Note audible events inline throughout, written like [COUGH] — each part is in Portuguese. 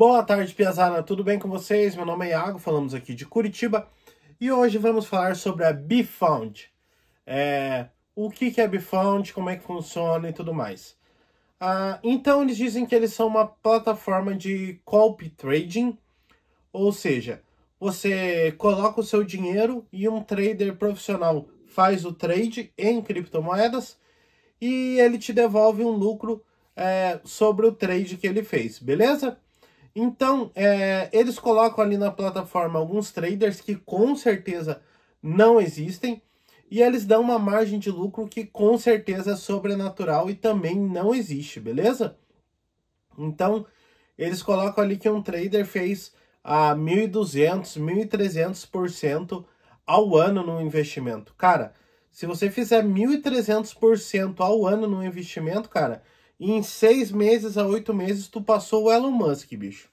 Boa tarde, Piazana. Tudo bem com vocês? Meu nome é Iago, falamos aqui de Curitiba. E hoje vamos falar sobre a BeFound. É, o que, é a BeFound, como é que funciona e tudo mais. Ah, então, eles dizem que eles são uma plataforma de copy trading, ou seja, você coloca o seu dinheiro e um trader profissional faz o trade em criptomoedas e ele te devolve um lucro é, sobre o trade que ele fez, beleza? Então, é, eles colocam ali na plataforma alguns traders que com certeza não existem e eles dão uma margem de lucro que com certeza é sobrenatural e também não existe, beleza? Então, eles colocam ali que um trader fez a 1.200, 1.300% ao ano no investimento. Cara, se você fizer 1.300% ao ano no investimento, cara, em seis meses a oito meses tu passou o Elon Musk, bicho.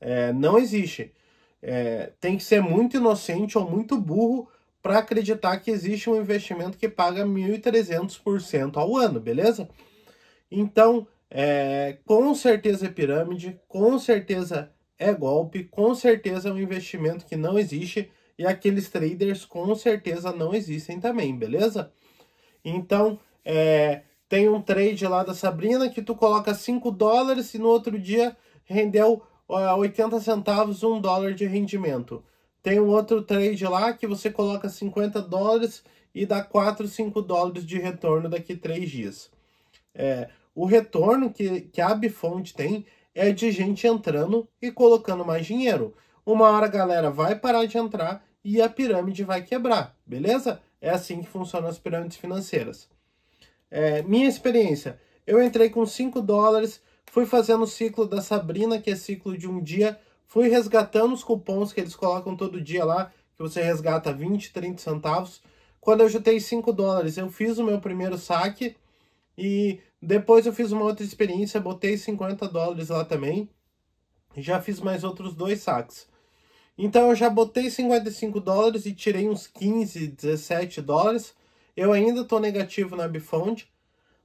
É, não existe. É, tem que ser muito inocente ou muito burro para acreditar que existe um investimento que paga 1.300% ao ano, beleza? Então, é, com certeza é pirâmide, com certeza é golpe, com certeza é um investimento que não existe e aqueles traders com certeza não existem também, beleza? Então, é, tem um trade lá da Sabrina que tu coloca 5 dólares e no outro dia rendeu uh, ah, 80 centavos, 1 dólar de rendimento. Tem um outro trade lá que você coloca 50 dólares e dá 4, 5 dólares de retorno daqui 3 dias. É, o retorno que, que a Bifond tem é de gente entrando e colocando mais dinheiro. Uma hora a galera vai parar de entrar e a pirâmide vai quebrar, beleza? É assim que funcionam as pirâmides financeiras. É, minha experiência, eu entrei com 5 dólares, fui fazendo o ciclo da Sabrina, que é ciclo de um dia, fui resgatando os cupons que eles colocam todo dia lá, que você resgata 20, 30 centavos. Quando eu jutei 5 dólares, eu fiz o meu primeiro saque e depois eu fiz uma outra experiência, botei 50 dólares lá também. Já fiz mais outros dois saques. Então eu já botei 55 dólares e tirei uns 15, 17 dólares. Eu ainda estou negativo na Bifond,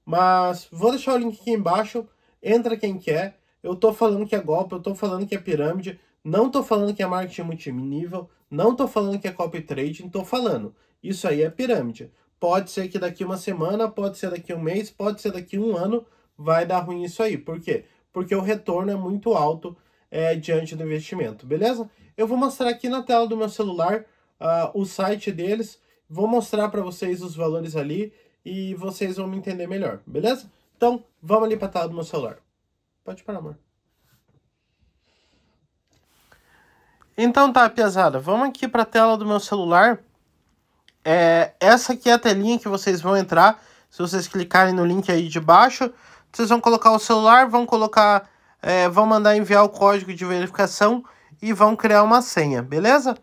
mas vou deixar o link aqui embaixo. Entra quem quer. Eu estou falando que é golpe, eu estou falando que é pirâmide, não estou falando que é marketing multinível, não estou falando que é copy trading, estou falando. Isso aí é pirâmide. Pode ser que daqui uma semana, pode ser daqui um mês, pode ser daqui um ano, vai dar ruim isso aí. Por quê? Porque o retorno é muito alto é, diante do investimento, beleza? Eu vou mostrar aqui na tela do meu celular uh, o site deles. Vou mostrar para vocês os valores ali e vocês vão me entender melhor, beleza? Então, vamos ali para a tela do meu celular. Pode parar, amor. Então tá, pesada, vamos aqui para a tela do meu celular. É, essa aqui é a telinha que vocês vão entrar. Se vocês clicarem no link aí de baixo, vocês vão colocar o celular, vão colocar, é, vão mandar enviar o código de verificação e vão criar uma senha, beleza?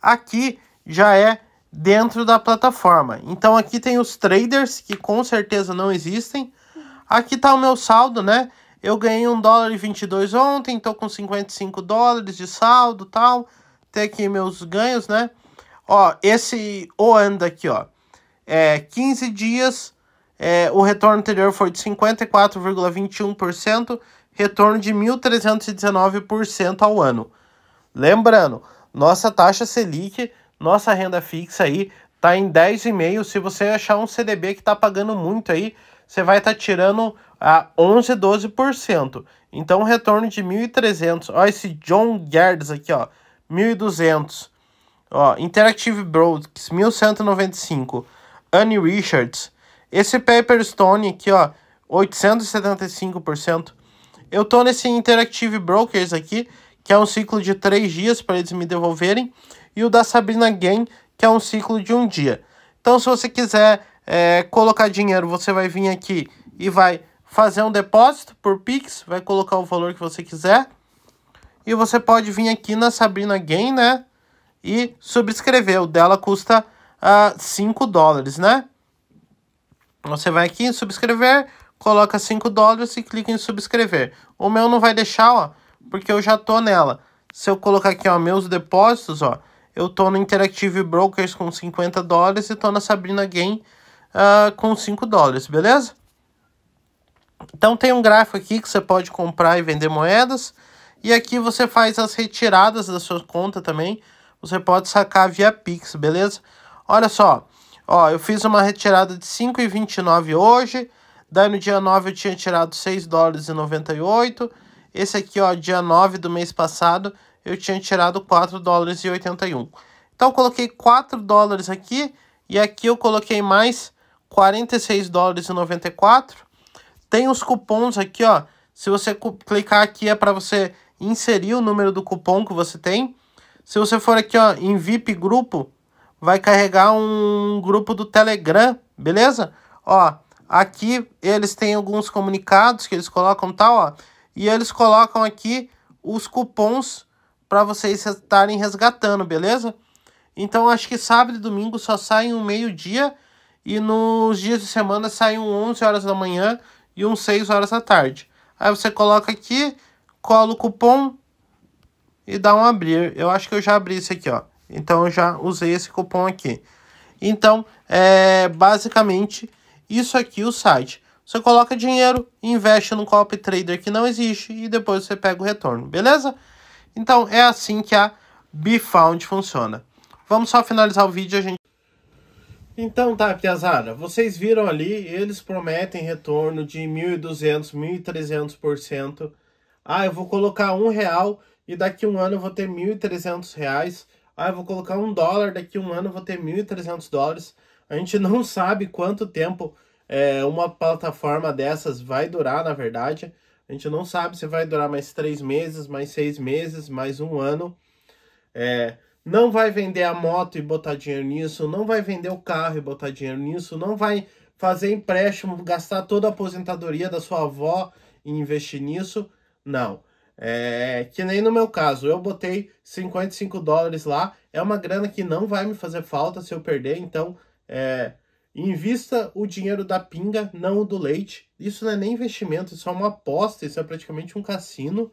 Aqui já é dentro da plataforma. Então aqui tem os traders que com certeza não existem. Aqui está o meu saldo, né? Eu ganhei um dólar e 22 ontem, estou com 55 dólares de saldo, tal. Tem aqui meus ganhos, né? Ó, esse OANDA aqui, ó. É 15 dias, é, o retorno anterior foi de 54,21%, retorno de 1.319% ao ano. Lembrando, nossa taxa Selic nossa renda fixa aí tá em 10,5. Se você achar um CDB que tá pagando muito aí, você vai estar tá tirando a 11, 12%. Então, um retorno de 1.300. Ó, esse John Gerdes aqui, ó, 1.200. Ó, Interactive Brokers, 1.195. Annie Richards. Esse Paperstone aqui, ó, 875%. Eu tô nesse Interactive Brokers aqui, que é um ciclo de 3 dias para eles me devolverem e o da Sabrina Gain, que é um ciclo de um dia. Então, se você quiser é, colocar dinheiro, você vai vir aqui e vai fazer um depósito por Pix, vai colocar o valor que você quiser. E você pode vir aqui na Sabrina Gain, né? E subscrever. O dela custa uh, ah, 5 dólares, né? Você vai aqui em subscrever, coloca 5 dólares e clica em subscrever. O meu não vai deixar, ó, porque eu já tô nela. Se eu colocar aqui, ó, meus depósitos, ó, eu tô no Interactive Brokers com 50 dólares e tô na Sabrina Game uh, ah, com 5 dólares, beleza? Então tem um gráfico aqui que você pode comprar e vender moedas. E aqui você faz as retiradas da sua conta também. Você pode sacar via Pix, beleza? Olha só, ó, eu fiz uma retirada de 5,29 hoje. Daí no dia 9 eu tinha tirado 6 dólares e 98. Esse aqui, ó, dia 9 do mês passado, eu tinha tirado 4 dólares e 81. Então eu coloquei 4 dólares aqui e aqui eu coloquei mais 46 dólares e 94. Tem os cupons aqui, ó. Se você clicar aqui é para você inserir o número do cupom que você tem. Se você for aqui, ó, em VIP grupo, vai carregar um grupo do Telegram, beleza? Ó, aqui eles têm alguns comunicados que eles colocam tal, ó. E eles colocam aqui os cupons para vocês estarem resgatando, beleza? Então acho que sábado e domingo só saem um meio-dia e nos dias de semana saem um 11 horas da manhã e um 6 horas da tarde. Aí você coloca aqui, cola o cupom e dá um abrir. Eu acho que eu já abri isso aqui, ó. Então eu já usei esse cupom aqui. Então, é basicamente isso aqui o site. Você coloca dinheiro, investe no copy trader que não existe e depois você pega o retorno, beleza? Então, é assim que a BeFound funciona. Vamos só finalizar o vídeo a gente... Então tá, Piazada, vocês viram ali, eles prometem retorno de 1.200, 1.300%. Ah, eu vou colocar um real e daqui um ano eu vou ter 1.300 reais. Ah, eu vou colocar um dólar, daqui um ano eu vou ter 1.300 dólares. A gente não [LAUGHS] sabe quanto tempo é, uma plataforma dessas vai durar, na verdade. A gente não sabe se vai durar mais três meses, mais seis meses, mais um ano. É, não vai vender a moto e botar dinheiro nisso, não vai vender o carro e botar dinheiro nisso, não vai fazer empréstimo, gastar toda a aposentadoria da sua avó e investir nisso. Não. É, que nem no meu caso, eu botei 55 dólares lá, é uma grana que não vai me fazer falta se eu perder, então é, Invista o dinheiro da pinga, não o do leite. Isso não é nem investimento, isso é uma aposta, isso é praticamente um cassino.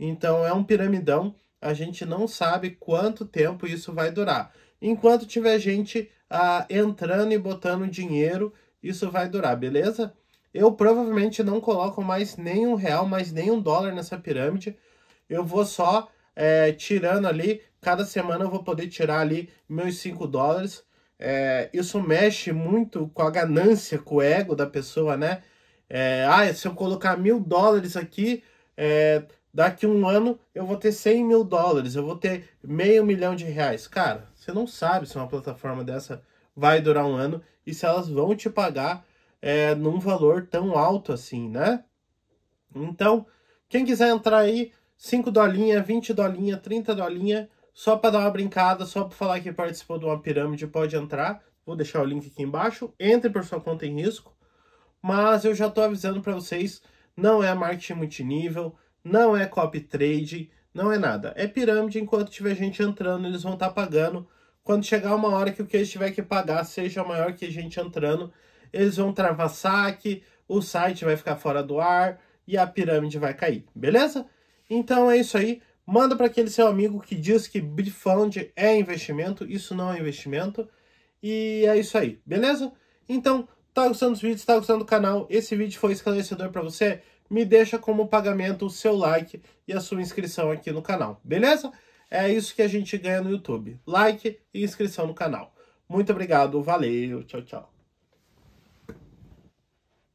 Então é um piramidão. A gente não sabe quanto tempo isso vai durar. Enquanto tiver gente ah, entrando e botando dinheiro, isso vai durar, beleza? Eu provavelmente não coloco mais nenhum real, mais nenhum dólar nessa pirâmide. Eu vou só é, tirando ali. Cada semana eu vou poder tirar ali meus 5 dólares é, isso mexe muito com a ganância, com o ego da pessoa, né? É, ah, se eu colocar mil dólares aqui, é, daqui um ano eu vou ter 100 mil dólares, eu vou ter meio milhão de reais. Cara, você não sabe se uma plataforma dessa vai durar um ano e se elas vão te pagar é, num valor tão alto assim, né? Então, quem quiser entrar aí, 5 dolinha, 20 dolinha, 30 dolinha, só para dar uma brincada, só para falar que participou de uma pirâmide, pode entrar. Vou deixar o link aqui embaixo. Entre por sua conta em risco. Mas eu já estou avisando para vocês, não é marketing multinível, não é copy trade, não é nada. É pirâmide, enquanto tiver gente entrando, eles vão estar tá pagando. Quando chegar uma hora que o que eles tiver que pagar seja maior que a gente entrando, eles vão travar saque, o site vai ficar fora do ar e a pirâmide vai cair, beleza? Então é isso aí. Manda para aquele seu amigo que diz que Bitfund é investimento, isso não é investimento. E é isso aí, beleza? Então, tá gostando dos vídeos, tá gostando do canal? Esse vídeo foi esclarecedor para você? Me deixa como pagamento o seu like e a sua inscrição aqui no canal, beleza? É isso que a gente ganha no YouTube. Like e inscrição no canal. Muito obrigado, valeu, tchau, tchau.